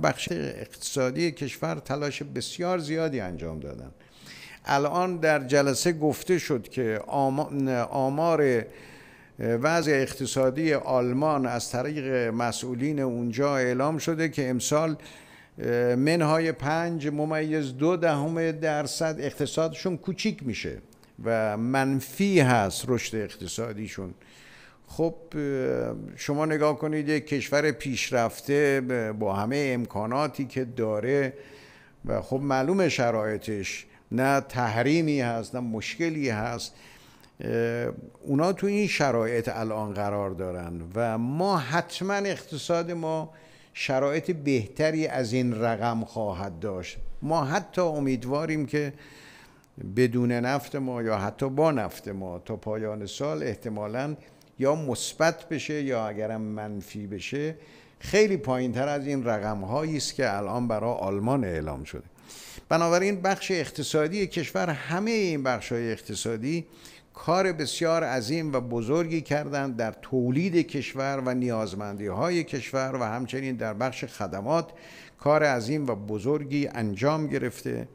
بخش اقتصادی کشور تلاش بسیار زیادی انجام دادن الان در جلسه گفته شد که آمار وضع اقتصادی آلمان از طریق مسئولین اونجا اعلام شده که امسال منهای پنج ممیز دو دهم درصد اقتصادشون کوچیک میشه و منفی هست رشد اقتصادیشون خب شما نگاه کنید یک کشور پیشرفته با همه امکاناتی که داره و خب معلوم شرایطش نه تحریمی هست نه مشکلی هست اونا تو این شرایط الان قرار دارن و ما حتما اقتصاد ما شرایط بهتری از این رقم خواهد داشت ما حتی امیدواریم که بدون نفت ما یا حتی با نفت ما تا پایان سال احتمالاً یا مثبت بشه یا اگرم منفی بشه خیلی پایین تر از این رقم هایی است که الان برای آلمان اعلام شده بنابراین بخش اقتصادی کشور همه این بخش های اقتصادی کار بسیار عظیم و بزرگی کردند در تولید کشور و نیازمندی های کشور و همچنین در بخش خدمات کار عظیم و بزرگی انجام گرفته